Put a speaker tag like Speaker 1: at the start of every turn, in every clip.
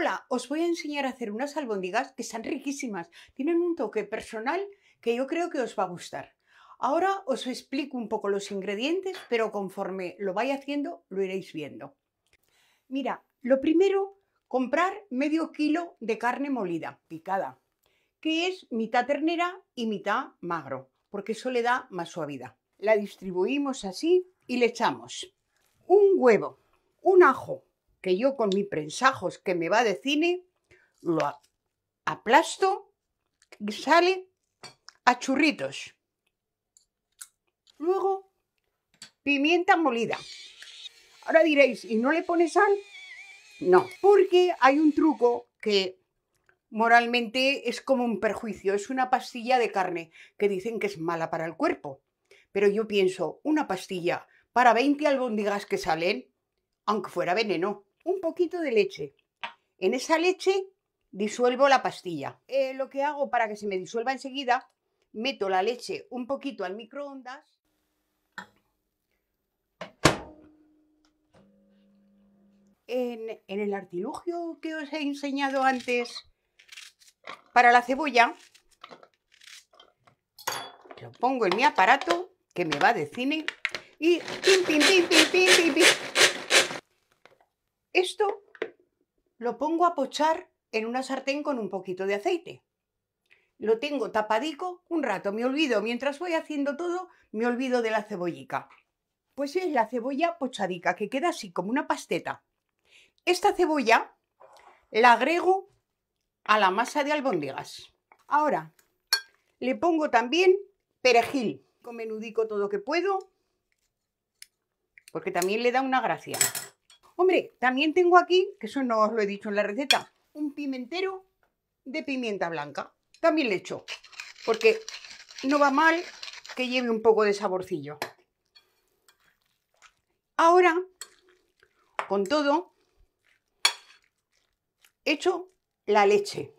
Speaker 1: hola, os voy a enseñar a hacer unas albóndigas que están riquísimas, tienen un toque personal que yo creo que os va a gustar. Ahora os explico un poco los ingredientes, pero conforme lo vaya haciendo lo iréis viendo. Mira, lo primero, comprar medio kilo de carne molida, picada, que es mitad ternera y mitad magro, porque eso le da más suavidad. La distribuimos así y le echamos un huevo, un ajo, que yo con mi prensajos que me va de cine, lo aplasto y sale a churritos. Luego, pimienta molida. Ahora diréis, ¿y no le pones sal? No, porque hay un truco que moralmente es como un perjuicio, es una pastilla de carne que dicen que es mala para el cuerpo. Pero yo pienso, una pastilla para 20 albóndigas que salen, aunque fuera veneno, un poquito de leche. En esa leche disuelvo la pastilla. Eh, lo que hago para que se me disuelva enseguida, meto la leche un poquito al microondas. En, en el artilugio que os he enseñado antes para la cebolla, lo pongo en mi aparato que me va de cine y pim, pim, pim, pim, pim, pim esto lo pongo a pochar en una sartén con un poquito de aceite. Lo tengo tapadico un rato, me olvido, mientras voy haciendo todo, me olvido de la cebollica. Pues es la cebolla pochadica, que queda así como una pasteta. Esta cebolla la agrego a la masa de albóndigas. Ahora, le pongo también perejil, con menudico todo que puedo, porque también le da una gracia. Hombre, también tengo aquí, que eso no os lo he dicho en la receta, un pimentero de pimienta blanca. También le echo, porque no va mal que lleve un poco de saborcillo. Ahora, con todo, echo la leche,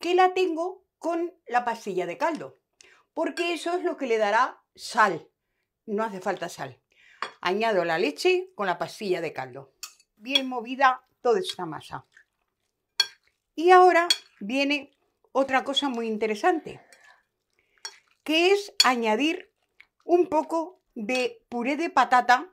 Speaker 1: que la tengo con la pastilla de caldo, porque eso es lo que le dará sal. No hace falta sal. Añado la leche con la pastilla de caldo. Bien movida toda esta masa. Y ahora viene otra cosa muy interesante, que es añadir un poco de puré de patata,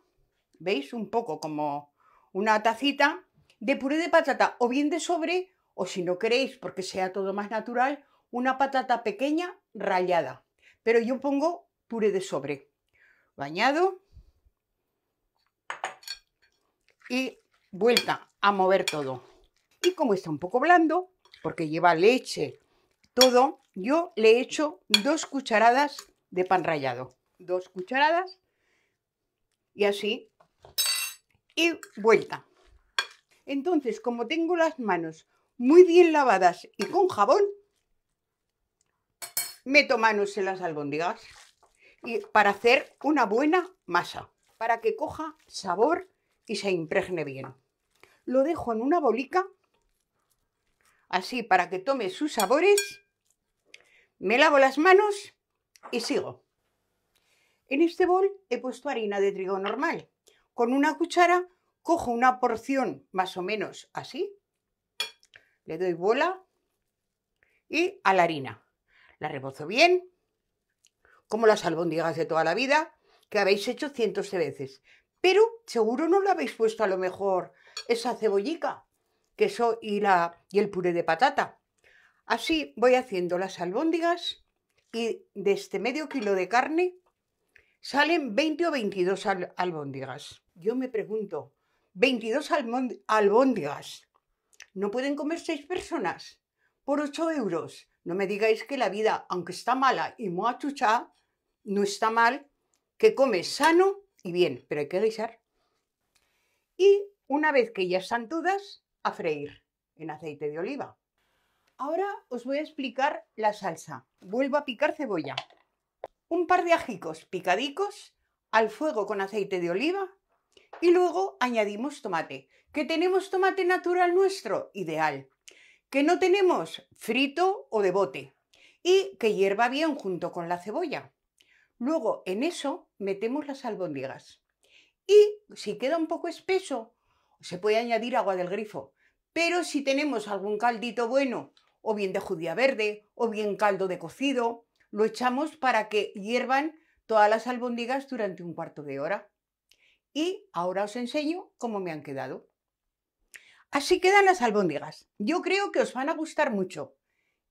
Speaker 1: ¿veis? Un poco como una tacita de puré de patata, o bien de sobre, o si no queréis, porque sea todo más natural, una patata pequeña rallada. Pero yo pongo puré de sobre. bañado añado y vuelta a mover todo. Y como está un poco blando, porque lleva leche, todo, yo le echo dos cucharadas de pan rallado. Dos cucharadas y así. Y vuelta. Entonces, como tengo las manos muy bien lavadas y con jabón, meto manos en las albóndigas y para hacer una buena masa, para que coja sabor y se impregne bien. Lo dejo en una bolica, así para que tome sus sabores, me lavo las manos y sigo. En este bol he puesto harina de trigo normal. Con una cuchara cojo una porción más o menos así, le doy bola y a la harina. La rebozo bien, como las albóndigas de toda la vida, que habéis hecho cientos de veces. Pero seguro no lo habéis puesto a lo mejor esa cebollica queso y, la, y el puré de patata. Así voy haciendo las albóndigas y de este medio kilo de carne salen 20 o 22 albóndigas. Yo me pregunto, 22 albóndigas, ¿no pueden comer 6 personas? Por 8 euros. No me digáis que la vida, aunque está mala y mochucha, no está mal, que comes sano y bien, pero hay que guisar. Y una vez que ya están todas, a freír en aceite de oliva. Ahora os voy a explicar la salsa. Vuelvo a picar cebolla. Un par de ajicos picadicos al fuego con aceite de oliva y luego añadimos tomate. ¿Que tenemos tomate natural nuestro? Ideal. ¿Que no tenemos frito o de bote? Y que hierva bien junto con la cebolla. Luego en eso metemos las albóndigas. Y si queda un poco espeso, se puede añadir agua del grifo. Pero si tenemos algún caldito bueno, o bien de judía verde, o bien caldo de cocido, lo echamos para que hiervan todas las albóndigas durante un cuarto de hora. Y ahora os enseño cómo me han quedado. Así quedan las albóndigas. Yo creo que os van a gustar mucho.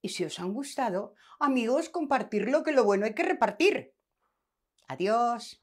Speaker 1: Y si os han gustado, amigos, compartirlo, que lo bueno hay que repartir. Adiós.